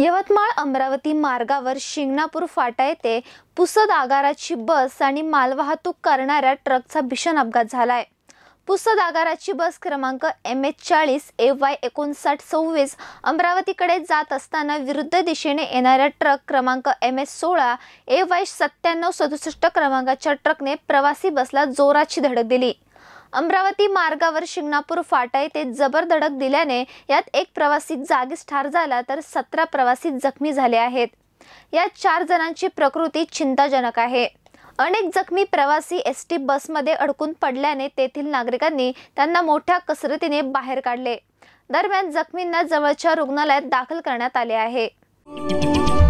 यवतमाळ अमरावती मार्गावर शिंगणापूर फाटा येथे पुसद आगाराची बस आणि मालवाहतूक करणाऱ्या ट्रकचा भीषण अपघात झाला आहे पुसद आगाराची बस क्रमांक एम एच चाळीस ए वाय एकोणसाठ सव्वीस अमरावतीकडे जात असताना विरुद्ध दिशेने येणाऱ्या ट्रक क्रमांक एम एच सोळा ए वाय सत्त्याण्णव सदुसष्ट क्रमांकाच्या ट्रकने प्रवासी बसला जोराची धडक दिली अमरावती मार्गावर शिंगणापूर फाटा येथे जबर धडक दिल्याने यात एक प्रवासी जागीच ठार झाला तर सतरा प्रवासी जखमी झाले आहेत यात चार जणांची प्रकृती चिंताजनक आहे अनेक जखमी प्रवासी एस टी बसमध्ये अडकून पडल्याने तेथील नागरिकांनी त्यांना मोठ्या कसरतीने बाहेर काढले दरम्यान जखमींना जवळच्या रुग्णालयात दाखल करण्यात आले आहे